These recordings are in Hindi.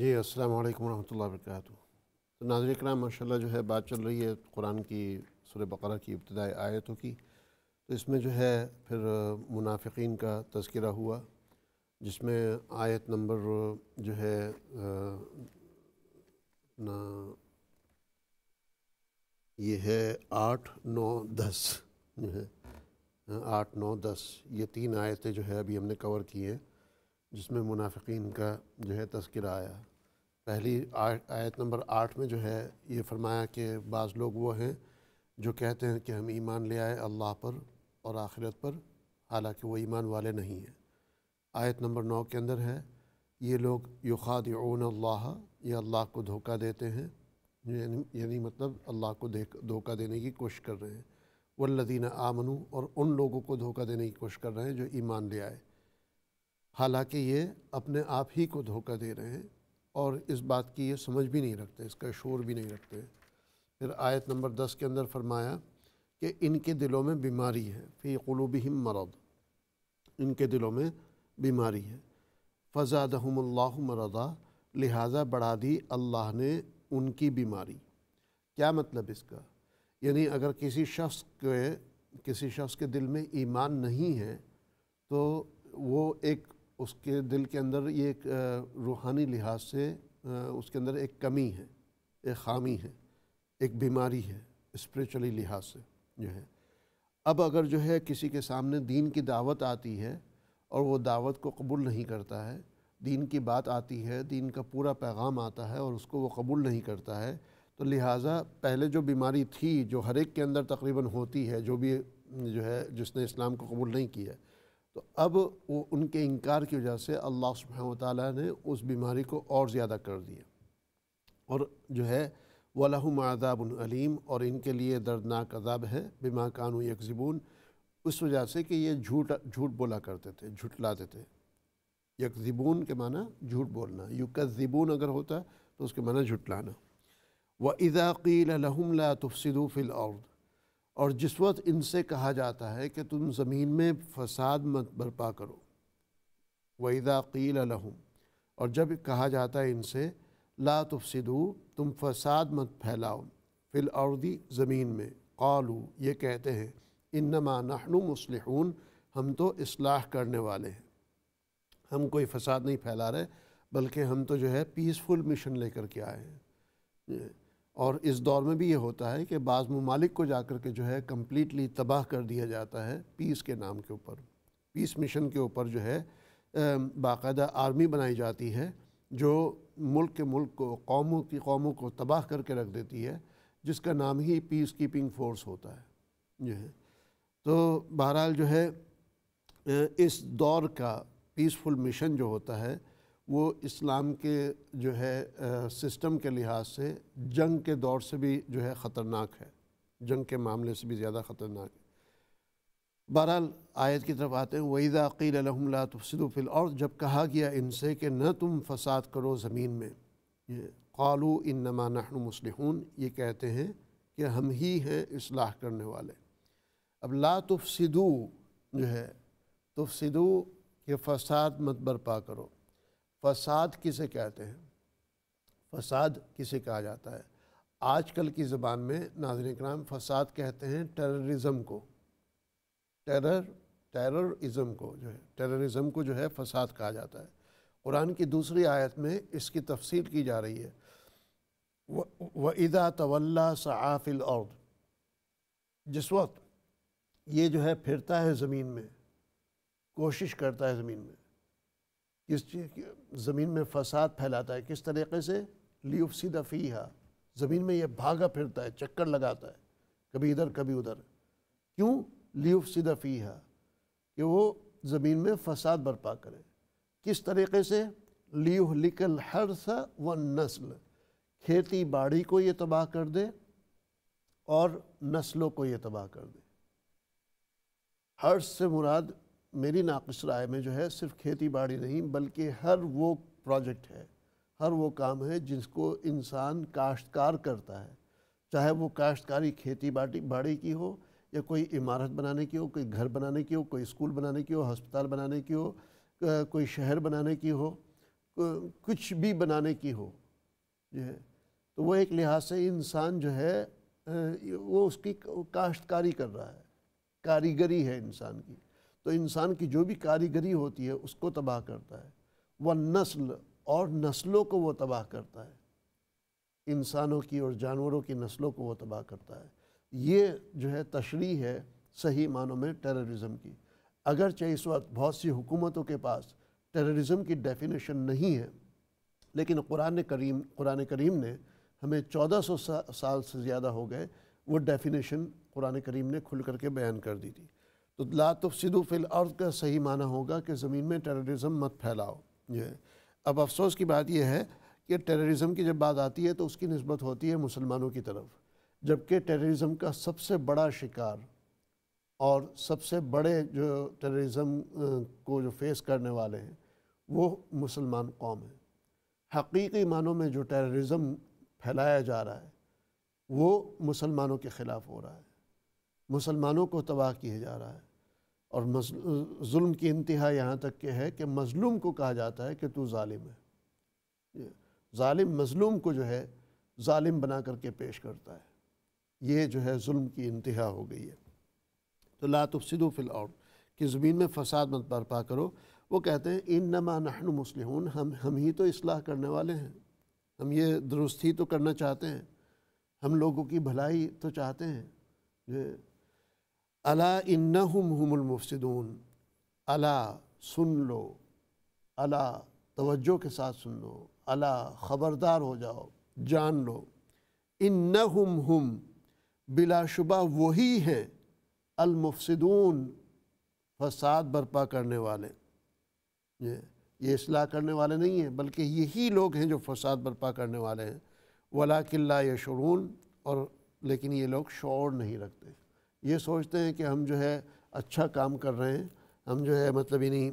जी अस्सलाम वालेकुम रहमतुल्लाहि वबरकातुहू तो नाजर कराम माशाल्लाह जो है बात चल रही है कुरान की सुर बकरा की इब्तदाई आयतों की तो इसमें जो है फिर मुनाफिकीन का तस्करा हुआ जिसमें आयत नंबर जो है ना ये है आठ नौ दस जो है आठ नौ दस ये तीन आयतें जो है अभी हमने कवर की हैं जिसमें मुनाफिकीन का जो है तस्करा आया पहली आयत नंबर आठ में जो है ये फरमाया कि बाज़ लोग वो हैं जो कहते हैं कि हम ईमान ले आए अल्लाह पर और आखिरत पर हालांकि वो ईमान वाले नहीं हैं आयत नंबर नौ के अंदर है ये लोग युखादन अल्लाह ये अल्लाह को धोखा देते हैं यानी मतलब अल्लाह को धोखा देने की कोशिश कर रहे हैं वल्लदीन आमनू और उन लोगों को धोखा देने की कोशिश कर रहे हैं जो ईमान ले आए हालांकि ये अपने आप ही को धोखा दे रहे हैं और इस बात की ये समझ भी नहीं रखते इसका शोर भी नहीं रखते फिर आयत नंबर दस के अंदर फरमाया कि इनके दिलों में बीमारी है फ़ी क़लूब ही मरद इनके दिलों में बीमारी है फ़जादहमल्ला मरदा लिहाजा बढ़ा दी अल्लाह ने उनकी बीमारी क्या मतलब इसका यानी अगर किसी शख्स के किसी शख्स के दिल में ईमान नहीं है तो वो एक उसके दिल के अंदर ये एक रूहानी लिहाज से उसके अंदर एक कमी है एक खामी है एक बीमारी है स्पिरिचुअली लिहाज से जो है अब अगर जो है किसी के सामने दीन की दावत आती है और वो दावत को कबूल नहीं करता है दीन की बात आती है दीन का पूरा पैगाम आता है और उसको वो कबूल नहीं करता है तो लिहाजा पहले जो बीमारी थी जो हर एक के अंदर तकरीबन होती है जो भी जो है जिसने इस्लाम को कबूल नहीं किया तो अब वो उनके इनकार की वजह से अल्लाह सुबह ने उस बीमारी को और ज़्यादा कर दिया और जो है वलहम अलीम और इनके लिए दर्दनाक अदाब है बिमा कानू यकजिबून उस वजह से कि ये झूठ झूठ बोला करते थे झुटलाते थे यकजिबून के माना झूठ बोलना युकजिबून अगर होता तो उसके माना झुटलाना व इज़ाक़ील लहम ला तफसदू फ़िल और जिस वक्त इनसे कहा जाता है कि तुम ज़मीन में फसाद मत बर्पा करो वईदा कील लहम और जब कहा जाता है इनसे ला तुफसिदू तुम फसाद मत फैलाओ फिल औरदी ज़मीन में कालू ये कहते हैं इनमा नहनु मुसलहून हम तो इसलाह करने वाले हैं हम कोई फसाद नहीं फैला रहे बल्कि हम तो जो है पीसफुल मिशन लेकर के आए हैं और इस दौर में भी ये होता है कि बाज़ ममालिक को जा कर के जो है कम्प्लीटली तबाह कर दिया जाता है पीस के नाम के ऊपर पीस मिशन के ऊपर जो है बाकायदा आर्मी बनाई जाती है जो मुल्क के मुल्क को कौमों की कौमों को तबाह करके रख देती है जिसका नाम ही पीस कीपिंग फोर्स होता है जो है तो बहरहाल जो है इस दौर का पीसफुल मिशन जो होता है वो इस्लाम के जो है सिस्टम के लिहाज से जंग के दौर से भी जो है ख़तरनाक है जंग के मामले से भी ज़्यादा ख़तरनाक है बहरहाल आयत की तरफ आते हैं वहीदा क़ील अलहमला तफसदफ़िल और जब कहा गया इनसे कि न तुम फसाद करो ज़मीन में ये कालू इन नमा नहन मुसलहून ये कहते हैं कि हम ही हैं इसलाह करने वाले अब ला तफसदू जो है तफसदू के फसाद मत बर्पा करो फसाद किसे कहते हैं फसाद किसे कहा जाता है आजकल की ज़बान में नाजन कराम फसाद कहते हैं टेररिज़म को टेरर टेररिज़म को जो है टेररिज़म को जो है फसाद कहा जाता है कुरान की दूसरी आयत में इसकी तफसील की जा रही है वदा तवल्ला सआफ़िल अर्द जिस वक्त ये जो है फिरता है ज़मीन में कोशिश करता है ज़मीन में किस ज़मीन में फसाद फैलाता है किस तरीके से लियुफसीदा फ़ीहा ज़मीन में यह भागा फिरता है चक्कर लगाता है कभी इधर कभी उधर क्यों लियुफसीदा फ़ीहा कि वो ज़मीन में फसाद बर्पा करे किस तरीके से लिकल हरसा व नस्ल खेती बाड़ी को ये तबाह कर दे और नस्लों को ये तबाह कर दे हर्ष से मुराद मेरी नाकस राय में जो है सिर्फ खेती बाड़ी नहीं बल्कि हर वो प्रोजेक्ट है हर वो काम है जिसको इंसान काश्तकार करता है चाहे वो काश्तकारी खेती बाड़ी बाड़ी की हो या कोई इमारत बनाने की हो कोई घर बनाने की हो कोई स्कूल बनाने की हो हस्पताल बनाने की हो कोई शहर बनाने की हो कुछ भी बनाने की हो जो है तो वो एक लिहाज से इंसान जो है वो उसकी काश्तकारी कर रहा है कारीगरी है इंसान की तो इंसान की जो भी कारीगरी होती है उसको तबाह करता है वह नस्ल और नस्लों को वो तबाह करता है इंसानों की और जानवरों की नस्लों को वो तबाह करता है ये जो है तशरी है सही मानों में टेररिज्म की अगरचे इस वक्त बहुत सी हुकूमतों के पास टेररिज्म की डेफिनेशन नहीं है लेकिन कुरान करीम कुरान करीम ने हमें 1400 साल से ज़्यादा हो गए वो डेफिनेशन कुरान करीम ने खुल करके बयान कर दी थी तो लातफ़िल तो अर्द का सही माना होगा कि ज़मीन में टेररिज्म मत फैलाओ ये अब अफसोस की बात यह है कि टेररिज्म की जब बात आती है तो उसकी नस्बत होती है मुसलमानों की तरफ जबकि टेररिज्म का सबसे बड़ा शिकार और सबसे बड़े जो टेररिज्म को जो फेस करने वाले हैं वो मुसलमान कौम है हकीकी मानों में जो टेररिज्म फैलाया जा रहा है वो मुसलमानों के ख़िलाफ़ हो रहा है मुसलमानों को तबाह किया जा रहा है और जुल्म की इंतहा यहाँ तक के है कि मज़लूम को कहा जाता है कि तू ालिम है ालिम मज़लूम को जो है ालिम बना करके पेश करता है ये जो है जुल्म की इंतहा हो गई है तो लातुफसद फ़िलआउट कि ज़मीन में फ़साद मत बरपा करो वो कहते हैं इन नमा नहन मुस्लिम हम हम ही तो असलाह करने वाले हैं हम ये दुरुस्ती तो करना चाहते हैं हम लोगों की भलाई तो चाहते हैं जो अला इन्नहुम हुमुल अला सुन लो अला तवज्जो के साथ सुन लो अला ख़बरदार हो जाओ जान लो इन्नहुम हम बिलाशुबा वही हैं अलमुफसदून फसाद बरपा करने वाले ये ये असलाह करने वाले नहीं हैं बल्कि यही लोग हैं जो फसाद बरपा करने वाले हैं वला किला यशरून और लेकिन ये लोग शोर नहीं रखते ये सोचते हैं कि हम जो है अच्छा काम कर रहे हैं हम जो है मतलब इन्हीं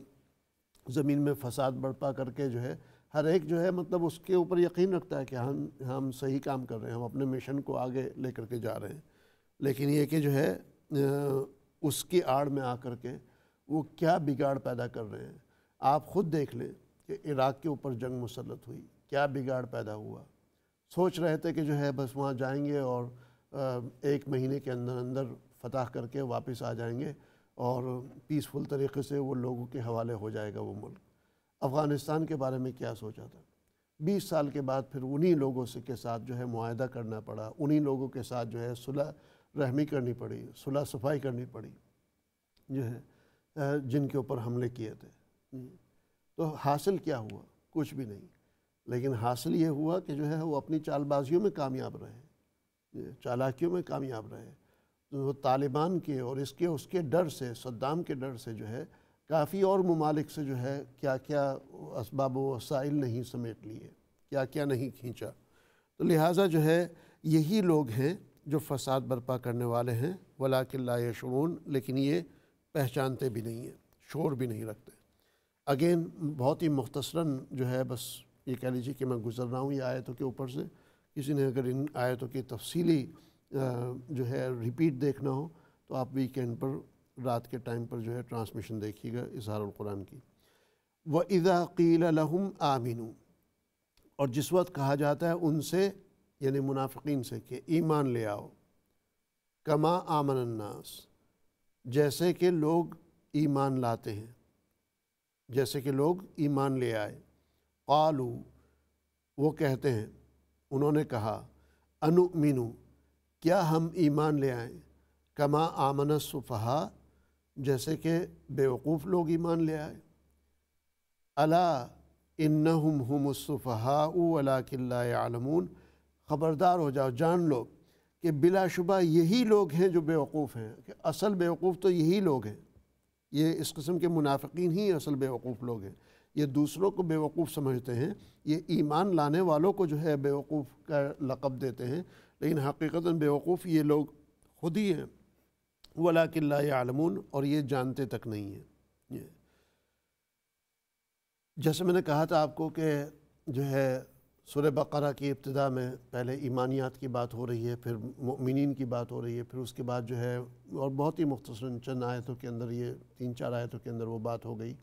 ज़मीन में फसाद बढ़पा करके जो है हर एक जो है मतलब उसके ऊपर यकीन रखता है कि हम हम सही काम कर रहे हैं हम अपने मिशन को आगे ले करके जा रहे हैं लेकिन ये कि जो है उसकी आड़ में आकर के वो क्या बिगाड़ पैदा कर रहे हैं आप ख़ुद देख लें कि इराक़ के ऊपर जंग मुसलत हुई क्या बिगाड़ पैदा हुआ सोच रहे थे कि जो है बस वहाँ जाएंगे और एक महीने के अंदर अंदर फतह करके वापस आ जाएंगे और पीसफुल तरीके से वो लोगों के हवाले हो जाएगा वो मुल्क अफ़गानिस्तान के बारे में क्या सोचा था बीस साल के बाद फिर उन्हीं लोगों से के साथ जो है माहदा करना पड़ा उन्हीं लोगों के साथ जो है सुलह रहमी करनी पड़ी सुलह सफाई करनी पड़ी जो है जिनके ऊपर हमले किए थे हम्म, तो हासिल क्या हुआ कुछ भी नहीं लेकिन हासिल ये हुआ कि जो है वो अपनी चालबाजियों में कामयाब रहे चालाकियों में कामयाब रहे वो तालिबान के और इसके उसके डर से सद्दाम के डर से जो है काफ़ी और ममालिक से जो है क्या क्या इसबाब वसाइल नहीं समेट लिए क्या क्या नहीं खींचा तो लिहाजा जो है यही लोग हैं जो फसाद बर्पा करने वाले हैं वला किला शरून लेकिन ये पहचानते भी नहीं हैं शोर भी नहीं रखते अगेन बहुत ही मुख्तसरा जो है बस ये कह लीजिए कि मैं गुजर रहा हूँ ये आयतों के ऊपर से किसी ने अगर इन आयतों की तफसीली जो है रिपीट देखना हो तो आप वीकेंड पर रात के टाइम पर जो है ट्रांसमिशन देखिएगा इजहारकुरान की व इज़ा कील लहम आमिनू और जिस वक्त कहा जाता है उनसे यानी मुनाफिकीन से कि ईमान ले आओ कमा आमन अन्नास जैसे कि लोग ईमान लाते हैं जैसे कि लोग ईमान ले आए आलू वो कहते हैं उन्होंने कहा मीनू क्या हम ईमान ले आए कमा आमन सुफहा जैसे कि बेवकूफ़ लोग ईमान ले आए अला इन हम हमसफ़हा उला किल्लामून ख़बरदार हो जाओ जान लो कि बिलाशुबा यही लोग हैं जो बेवकूफ़ हैं कि असल बेवकूफ़ तो यही लोग हैं ये इस कस्म के मुनाफ़िन ही असल बेवकूफ़ लोग हैं ये दूसरों को बेवकूफ़ समझते हैं ये ईमान लाने वालों को जो है बेवकूफ़ का लक़ब देते हैं लेकिन हकीकता बेवकूफ़ ये लोग खुद ही हैं वला किल्ला आलमून और ये जानते तक नहीं हैं जैसे मैंने कहा था आपको कि जो है सुर बकरा की इब्तदा में पहले ईमानियात की बात हो रही है फिर ममिन की बात हो रही है फिर उसके बाद जो है और बहुत ही मुख्तर चंद आयतों के अंदर ये तीन चार आयतों के अंदर वो बात हो गई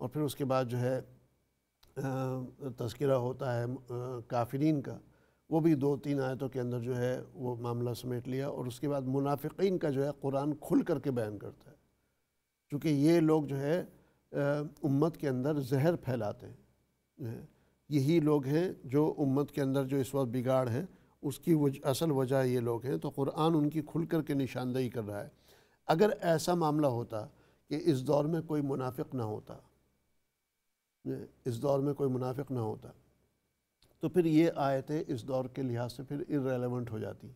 और फिर उसके बाद जो है तस्करा होता है काफरीन का वो भी दो तीन आयतों के अंदर जो है वो मामला समेट लिया और उसके बाद मुनाफिकीन का जो है कुरान खुल करके बयान करता है चूँकि ये लोग जो है उम्मत के अंदर जहर फैलाते हैं यही लोग हैं जो उम्मत के अंदर जो इस वक्त बिगाड़ है उसकी वज, असल वजह ये लोग हैं तो कुरान उनकी खुल कर के निशानदेही कर रहा है अगर ऐसा मामला होता कि इस दौर में कोई मुनाफिक ना होता इस दौर में कोई मुनाफिक ना होता तो फिर ये आयतें इस दौर के लिहाज से फिर इरेलीवेंट हो जाती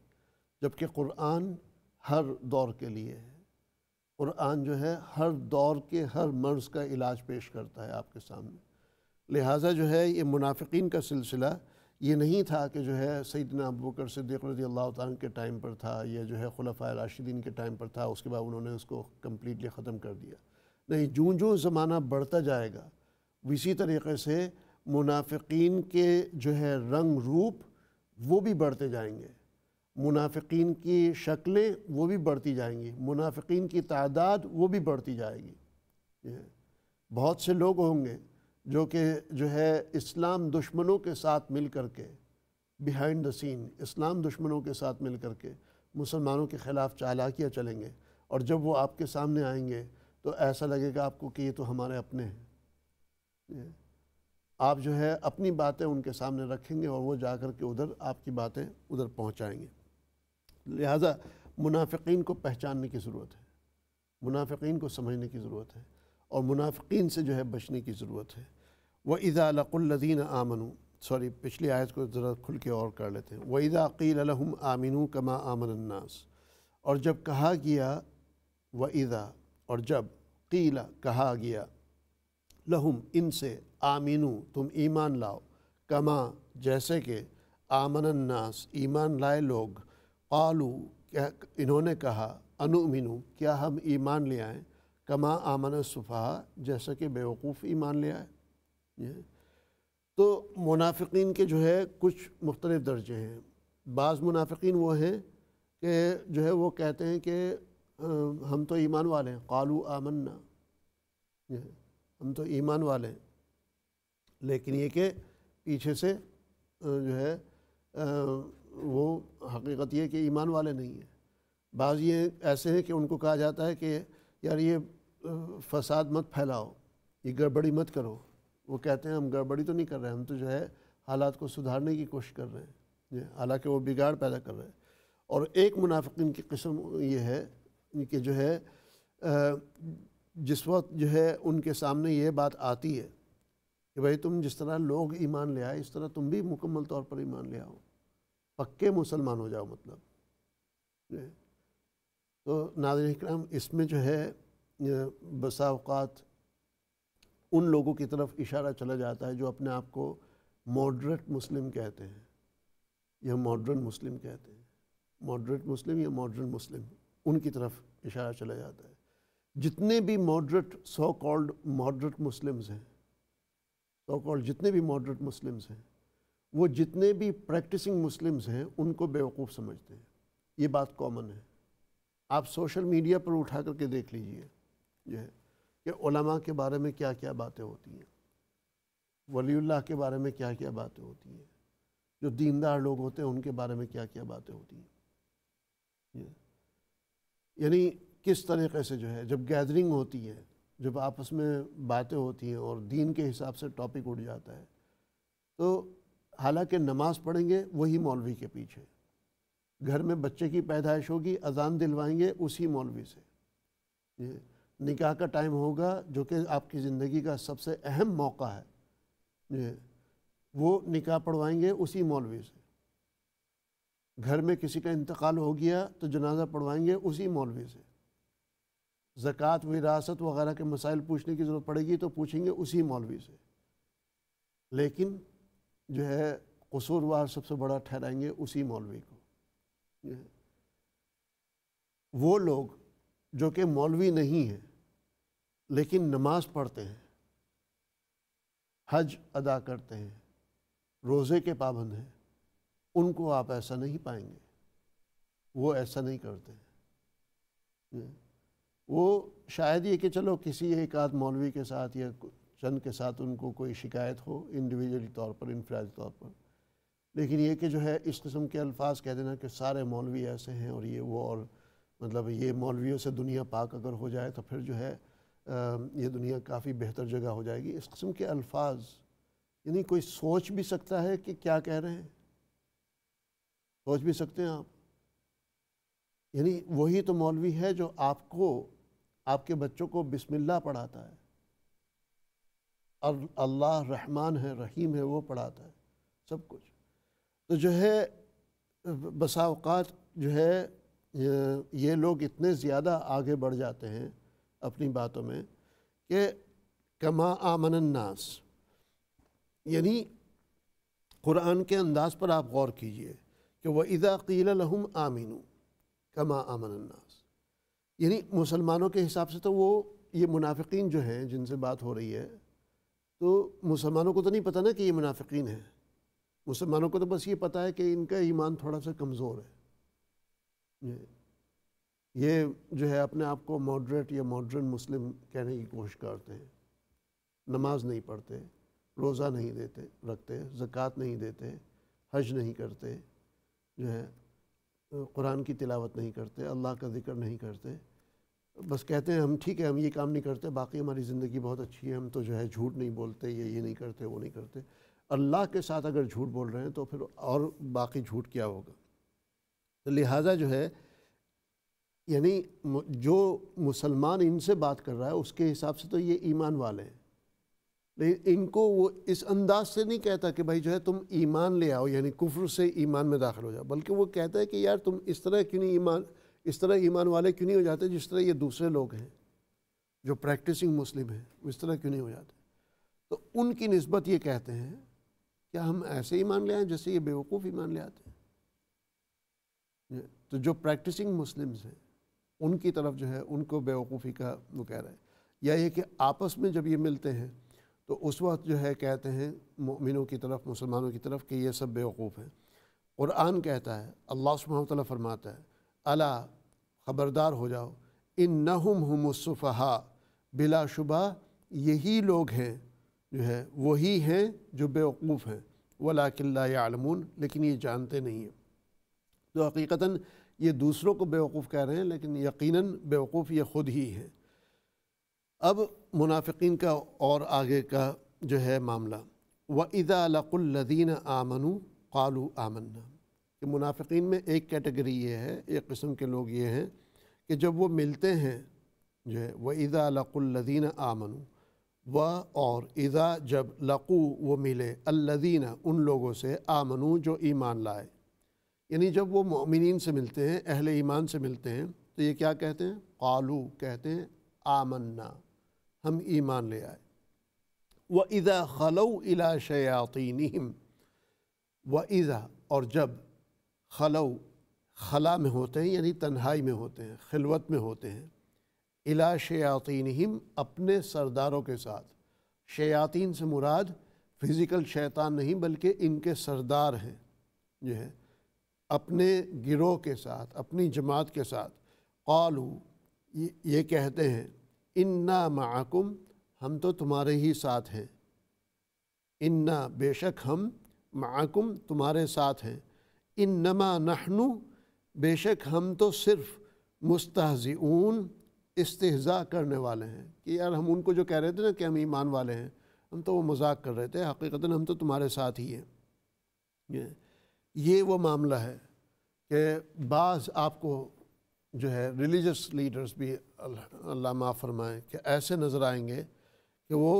जबकि कुरान हर दौर के लिए है कुरान जो है हर दौर के हर मर्ज़ का इलाज पेश करता है आपके सामने लिहाजा जो है ये मुनाफिकीन का सिलसिला ये नहीं था कि जो है सईदना अबू बकर सिद्दीक रजी अल्लाह तन के टाइम पर था या जो है खुलफ़ा राशिदीन के टाइम पर था उसके बाद उन्होंने उसको कम्प्लीटली ख़त्म कर दिया नहीं जूँ जूँ ज़माना बढ़ता जाएगा इसी तरीके से मुनाफिकीन के जो है रंग रूप वो भी बढ़ते जाएंगे मुनाफिकीन की शक्लें वो भी बढ़ती जाएंगी मुनाफिकीन की तादाद वो भी बढ़ती जाएगी बहुत से लोग होंगे जो कि जो है इस्लाम दुश्मनों के साथ मिल कर के बिहाइंड द सीन इस्लाम दुश्मनों के साथ मिल कर के मुसलमानों के ख़िलाफ़ चालाकियाँ चलेंगे और जब वो आपके सामने आएंगे तो ऐसा लगेगा आपको कि ये तो हमारे अपने हैं आप जो है अपनी बातें उनके सामने रखेंगे और वो जा कर के उधर आपकी बातें उधर पहुँचाएँगे लिहाजा मुनाफिकीन को पहचानने की ज़रूरत है मुनाफिकीन को समझने की ज़रूरत है और मुनाफिकीन से जो है बचने की ज़रूरत है व इज़ा लकुल्लदीन आमनू सॉरी पिछली आयत को ज़रा खुल के और कर लेते हैं व इज़ा अलहम आमिनू कमा अन्नास और जब कहा गया व इज़ा और जब कीला कहा गया लहुम इनसे आमीनू तुम ईमान लाओ कमा जैसे कि आमनन्नास ईमान लाए लोग आलू क्या इन्होंने कहा मीनू क्या हम ईमान ले आएँ कमा आमन सुफहा जैसा कि बेवकूफ़ ईमान ले आए तो मुनाफिकीन के जो है कुछ मुख्तलिफ़ दर्जे हैं बाज़ मुनाफिकीन वो हैं कि जो है वो कहते हैं कि हम तो ईमान वाले हैं कालू आमन्ना हम तो ईमान वाले हैं लेकिन ये कि पीछे से जो है वो हकीकत ये कि ईमान वाले नहीं हैं बाज़ ये ऐसे हैं कि उनको कहा जाता है कि यार ये फसाद मत फैलाओ ये गड़बड़ी मत करो वो कहते हैं हम गड़बड़ी तो नहीं कर रहे हम तो जो है हालात को सुधारने की कोशिश कर रहे हैं हालांकि वो बिगाड़ पैदा कर रहे हैं और एक मुनाफिक की कस्म ये है कि जो है जिस वक्त जो है उनके सामने ये बात आती है कि भाई तुम जिस तरह लोग ईमान ले आए इस तरह तुम भी मुकम्मल तौर पर ईमान ले आओ पक्के मुसलमान हो जाओ मतलब तो नाजर इक्राम इसमें जो है बसावकात उन लोगों की तरफ इशारा चला जाता है जो अपने आप को मॉडरेट मुस्लिम कहते हैं या मॉडर्न मुस्लिम कहते हैं मॉडरेट मुस्लिम या मॉडर्न मुस्लिम उनकी तरफ इशारा चला जाता है जितने भी moderate so called moderate Muslims हैं सो कॉल्ड जितने भी मॉडरेट मुस्लिम्स हैं वो जितने भी प्रैक्टिसिंग मुस्लिम्स हैं उनको बेवकूफ़ समझते हैं ये बात कॉमन है आप सोशल मीडिया पर उठा करके देख लीजिए जो है कि ओलमा के बारे में क्या क्या बातें होती हैं वलील्ला के बारे में क्या क्या बातें होती हैं जो दीनदार लोग होते हैं उनके बारे में क्या क्या बातें होती हैं यानी किस तरीके से जो है जब गैदरिंग होती है जब आपस में बातें होती हैं और दीन के हिसाब से टॉपिक उठ जाता है तो हालांकि नमाज पढ़ेंगे वही मौलवी के पीछे घर में बच्चे की पैदाइश होगी अजान दिलवाएंगे उसी मौलवी से निकाह का टाइम होगा जो कि आपकी ज़िंदगी का सबसे अहम मौका है जी वो निकाह पढ़वाएंगे उसी मौलवी से घर में किसी का इंतकाल हो गया तो जनाजा पढ़वाएंगे उसी मौलवी से ज़क़़त विरासत वगैरह के मसाइल पूछने की ज़रूरत पड़ेगी तो पूछेंगे उसी मौलवी से लेकिन जो है कसूरवार सबसे बड़ा ठहराएंगे उसी मौलवी को वो लोग जो कि मौलवी नहीं हैं लेकिन नमाज पढ़ते हैं हज अदा करते हैं रोज़े के पाबंद हैं उनको आप ऐसा नहीं पाएंगे वो ऐसा नहीं करते हैं वो शायद ये कि चलो किसी एक आध मौलवी के साथ या चंद के साथ उनको कोई शिकायत हो इंडिविजुअली तौर पर इनफरादी तौर पर लेकिन ये कि जो है इस किस्म के अल्फाज कह देना कि सारे मौलवी ऐसे हैं और ये वो और मतलब ये मौलवियों से दुनिया पाक अगर हो जाए तो फिर जो है ये दुनिया काफ़ी बेहतर जगह हो जाएगी इस किस्म के अल्फाज यानी कोई सोच भी सकता है कि क्या कह रहे हैं सोच भी सकते हैं आप यानी वही तो मौलवी है जो आपको आपके बच्चों को बिस्मिल्लाह पढ़ाता है और अल्लाह रहमान है रहीम है वो पढ़ाता है सब कुछ तो जो है बसा जो है ये लोग इतने ज़्यादा आगे बढ़ जाते हैं अपनी बातों में कि कमा आमन नास यानी कुरान के अंदाज़ पर आप गौर कीजिए कि वह इदा कील लहम आमीनू कमा आमन नास यानी मुसलमानों के हिसाब से तो वो ये मुनाफिकीन जो हैं जिनसे बात हो रही है तो मुसलमानों को तो नहीं पता ना कि ये मुनाफिकीन हैं मुसलमानों को तो बस ये पता है कि इनका ईमान थोड़ा सा कमज़ोर है ये जो है अपने आप को मॉडरेट या मॉडर्न मुस्लिम कहने की कोशिश करते हैं नमाज नहीं पढ़ते रोज़ा नहीं देते रखते ज़क़़त नहीं देते हज नहीं करते जो है कुरान की तिलावत नहीं करते अल्लाह का ज़िक्र नहीं करते बस कहते हैं हम ठीक है हम ये काम नहीं करते बाकी हमारी ज़िंदगी बहुत अच्छी है हम तो जो है झूठ नहीं बोलते ये ये नहीं करते वो नहीं करते अल्लाह के साथ अगर झूठ बोल रहे हैं तो फिर और बाकी झूठ क्या होगा तो लिहाजा जो है यानी जो मुसलमान इनसे बात कर रहा है उसके हिसाब से तो ये ईमान वाले हैं लेकिन इनको वो इस अंदाज से नहीं कहता कि भाई जो है तुम ईमान ले आओ यानी कुफ्र से ईमान में दाखिल हो जाओ बल्कि वो कहता है कि यार तुम इस तरह क्यों नहीं ईमान इस तरह ईमान वाले क्यों नहीं हो जाते जिस तरह ये दूसरे लोग हैं जो प्रैक्टिसिंग मुस्लिम हैं वो इस तरह क्यों नहीं हो जाते तो उनकी नस्बत ये कहते हैं क्या हम ऐसे मान ले आए जैसे ये बेवकूफ़ ईमान ले आते हैं तो जो प्रैक्टिसिंग मुस्लिम्स हैं उनकी तरफ जो है उनको बेवकूफ़ी का वो कह रहे हैं या ये कि आपस में जब ये मिलते हैं तो उस वक्त जो है कहते हैं मोमिनों की तरफ मुसलमानों की तरफ कि ये सब बेवकूफ़ हैं क़ुरान कहता है अल्लाह सुबह तला फरमाता है अला ख़बरदार हो जाओ इन नहम हमसफ़ा बिलाशुबा यही लोग हैं जो है वही हैं जो बेवकूफ़ हैं वला किल्लामून लेकिन ये जानते नहीं हैं तो हकीकता ये दूसरों को बेवकूफ़ कह रहे हैं लेकिन यकीनन बेवकूफ़ ये ख़ुद ही हैं अब मुनाफिकीन का और आगे का जो है मामला व इदा लकुल्लदीन आमनु कालू आमन्ना कि मुनाफिक में एक कैटेगरी ये है एक किस्म के लोग ये हैं कि जब वो मिलते हैं जो है वह इज़ा लकुल्लदीन आमनु व और इज़ा जब लकू वो मिले अल्लदीन उन लोगों से आमनु जो ईमान लाए यानी जब वो मोमिन से मिलते हैं अहल ईमान से मिलते हैं तो ये क्या कहते हैं कलू कहते हैं आमन्ना हम ईमान ले आए व इज़ा खलऊ इला शयातिनहम व इज़ा और जब खलो खला में होते हैं यानी तन्हाई में होते हैं खिलवत में होते हैं इला शयातीन अपने सरदारों के साथ शयातीन से मुराद फिज़िकल शैतान नहीं बल्कि इनके सरदार हैं जो है अपने गिरोह के साथ अपनी जमात के साथ कौलू ये, ये कहते हैं इन्ना माकुम हम तो तुम्हारे ही साथ हैं इन्ना बेशक हम माकुम तुम्हारे साथ हैं इन नमा नहनु बेशक हम तो सिर्फ मुस्तहज़ून इस्तेजा करने वाले हैं कि यार हम उनको जो कह रहे थे ना कि हम ईमान वाले हैं हम तो वो मजाक कर रहे थे हकीकता हम तो तुम्हारे साथ ही हैं ये ये वो मामला है कि बाज़ आपको जो है रिलीजस लीडर्स भी अल्लाह माफ़ फरमाएँ कि ऐसे नज़र आएंगे कि वो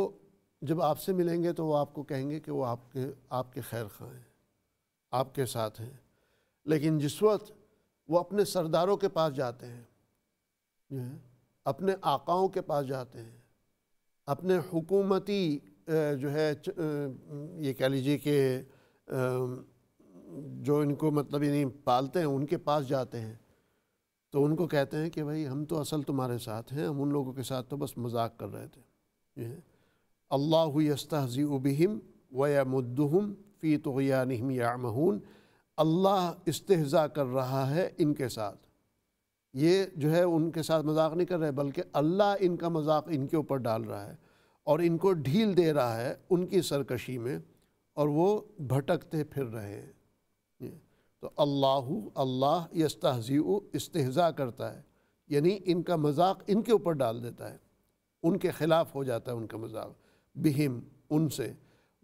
जब आपसे मिलेंगे तो वो आपको कहेंगे कि वो आपके आपके खैर खां आपके साथ हैं लेकिन जिस वक्त वो अपने सरदारों के पास जाते हैं अपने आकाओं के पास जाते हैं अपने हुकूमती जो है ये कह लीजिए कि जो इनको मतलब यानी पालते हैं उनके पास जाते हैं तो उनको कहते हैं कि भाई हम तो असल तुम्हारे साथ हैं हम उन लोगों के साथ तो बस मजाक कर रहे थे अल्लाह यस्तहजी बिहिम व या मुद्दहम फ़ी तोयानहम या महून अल्लाह इस्तेहज़ा कर रहा है इनके साथ ये जो है उनके साथ मजाक नहीं कर रहे बल्कि अल्लाह इनका मजाक इनके ऊपर डाल रहा है और इनको ढील दे रहा है उनकी सरकशी में और वो भटकते फिर रहे हैं तो अल्लाह अल्लाह यस्तहजी इस्तेहज़ा करता है यानी इनका मजाक इनके ऊपर डाल देता है उनके ख़िलाफ़ हो जाता है उनका मजाक बिहिम उनसे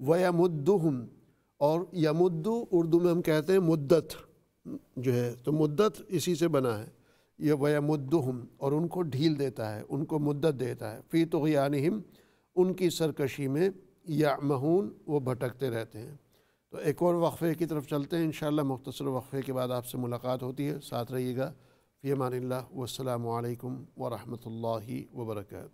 वयमुद्दुहम और यमुद्दू उर्दू में हम कहते हैं मुद्दत जो है तो मुद्दत इसी से बना है ये हम और उनको ढील देता है उनको मुद्दत देता है फ़ी तो यानहिम उनकी सरकशी में या महून वो भटकते रहते हैं तो एक और वक्फ़े की तरफ चलते हैं इन मुख्तसर वक्फ़े के बाद आपसे मुलाकात होती है साथ रहिएगा फ़ी अमान वसलम वरहमल वर्का